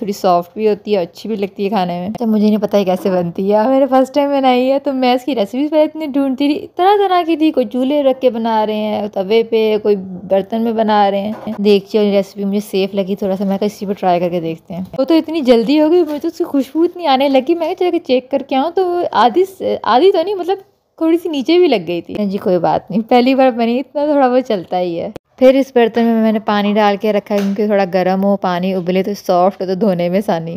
थोड़ी सॉफ्ट भी होती है अच्छी भी लगती है खाने में तो मुझे नहीं पता है कैसे बनती है मेरे फर्स्ट टाइम बनाई है तो मैं इसकी रेसिपी पहले इतनी ढूंढती थी तरह तरह की थी कोई चूल्हे रख के बना रहे हैं तवे पे कोई बर्तन में बना रहे हैं देखिए रेसिपी मुझे सेफ लगी थोड़ा सा मैं इसी पर ट्राई करके देखते हैं वो तो इतनी जल्दी हो गई मुझे तो उसकी खुशबू इतनी आने लगी मैं चल चेक करके आऊँ तो आधी आधी तो नहीं मतलब थोड़ी सी नीचे भी लग गई थी जी कोई बात नहीं पहली बार बनी इतना थोड़ा बहुत चलता ही है फिर इस बर्तन में मैंने पानी डाल के रखा है क्योंकि थोड़ा गर्म हो पानी उबले तो सॉफ्ट हो तो धोने में आसानी हो